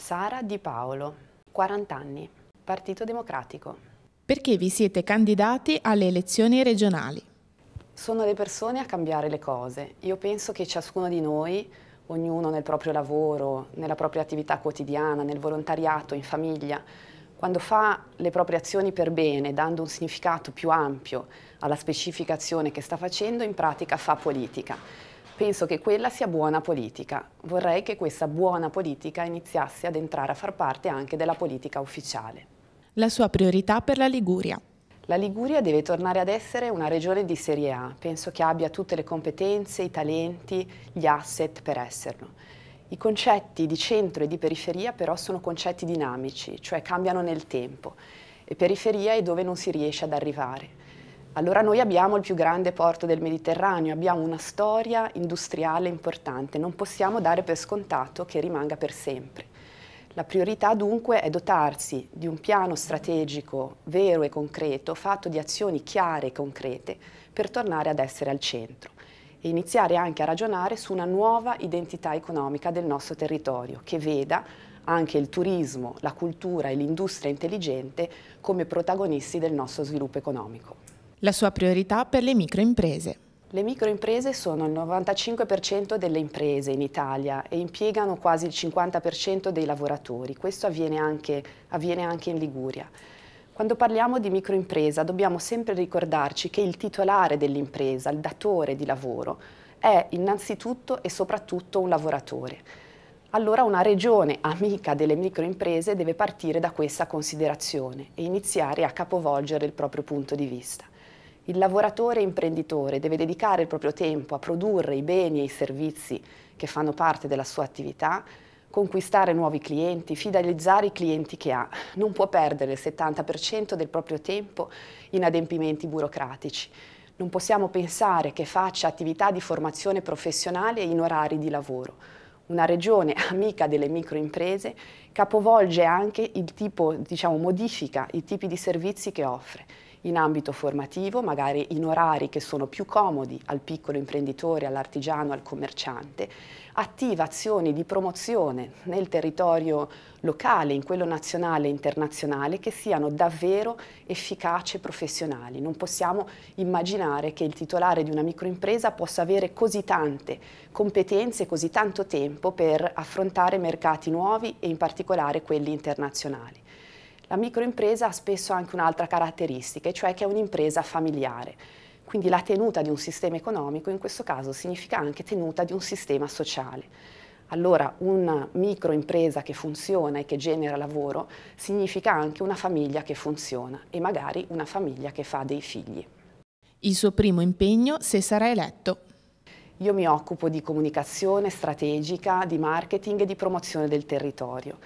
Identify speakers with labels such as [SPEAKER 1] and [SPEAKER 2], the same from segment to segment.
[SPEAKER 1] Sara Di Paolo, 40 anni, Partito Democratico.
[SPEAKER 2] Perché vi siete candidati alle elezioni regionali?
[SPEAKER 1] Sono le persone a cambiare le cose. Io penso che ciascuno di noi, ognuno nel proprio lavoro, nella propria attività quotidiana, nel volontariato, in famiglia, quando fa le proprie azioni per bene, dando un significato più ampio alla specificazione che sta facendo, in pratica fa politica penso che quella sia buona politica. Vorrei che questa buona politica iniziasse ad entrare a far parte anche della politica ufficiale.
[SPEAKER 2] La sua priorità per la Liguria.
[SPEAKER 1] La Liguria deve tornare ad essere una regione di serie A, penso che abbia tutte le competenze, i talenti, gli asset per esserlo. I concetti di centro e di periferia però sono concetti dinamici, cioè cambiano nel tempo e periferia è dove non si riesce ad arrivare. Allora noi abbiamo il più grande porto del Mediterraneo, abbiamo una storia industriale importante, non possiamo dare per scontato che rimanga per sempre. La priorità dunque è dotarsi di un piano strategico vero e concreto, fatto di azioni chiare e concrete, per tornare ad essere al centro e iniziare anche a ragionare su una nuova identità economica del nostro territorio, che veda anche il turismo, la cultura e l'industria intelligente come protagonisti del nostro sviluppo economico
[SPEAKER 2] la sua priorità per le microimprese.
[SPEAKER 1] Le microimprese sono il 95% delle imprese in Italia e impiegano quasi il 50% dei lavoratori. Questo avviene anche, avviene anche in Liguria. Quando parliamo di microimpresa dobbiamo sempre ricordarci che il titolare dell'impresa, il datore di lavoro, è innanzitutto e soprattutto un lavoratore. Allora una regione amica delle microimprese deve partire da questa considerazione e iniziare a capovolgere il proprio punto di vista. Il lavoratore imprenditore deve dedicare il proprio tempo a produrre i beni e i servizi che fanno parte della sua attività, conquistare nuovi clienti, fidelizzare i clienti che ha. Non può perdere il 70% del proprio tempo in adempimenti burocratici. Non possiamo pensare che faccia attività di formazione professionale in orari di lavoro. Una regione amica delle microimprese capovolge anche il tipo, diciamo, modifica i tipi di servizi che offre in ambito formativo, magari in orari che sono più comodi al piccolo imprenditore, all'artigiano, al commerciante, attiva azioni di promozione nel territorio locale, in quello nazionale e internazionale che siano davvero efficaci e professionali. Non possiamo immaginare che il titolare di una microimpresa possa avere così tante competenze, così tanto tempo per affrontare mercati nuovi e in particolare quelli internazionali. La microimpresa ha spesso anche un'altra caratteristica, cioè che è un'impresa familiare. Quindi la tenuta di un sistema economico in questo caso significa anche tenuta di un sistema sociale. Allora una microimpresa che funziona e che genera lavoro significa anche una famiglia che funziona e magari una famiglia che fa dei figli. Il suo primo impegno se sarà eletto. Io mi occupo di comunicazione strategica, di marketing e di promozione del territorio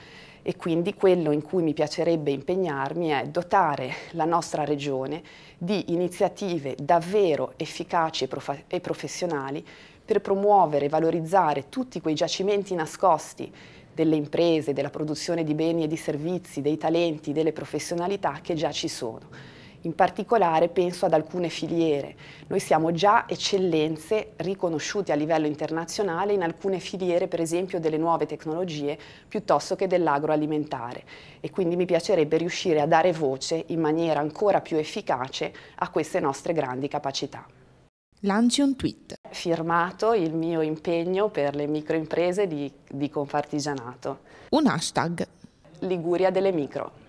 [SPEAKER 1] e quindi quello in cui mi piacerebbe impegnarmi è dotare la nostra regione di iniziative davvero efficaci e, e professionali per promuovere e valorizzare tutti quei giacimenti nascosti delle imprese, della produzione di beni e di servizi, dei talenti, delle professionalità che già ci sono in particolare penso ad alcune filiere. Noi siamo già eccellenze riconosciute a livello internazionale in alcune filiere, per esempio, delle nuove tecnologie piuttosto che dell'agroalimentare. E quindi mi piacerebbe riuscire a dare voce in maniera ancora più efficace a queste nostre grandi capacità. Lanci un tweet. Firmato il mio impegno per le microimprese di, di Confartigianato. Un hashtag. Liguria delle micro.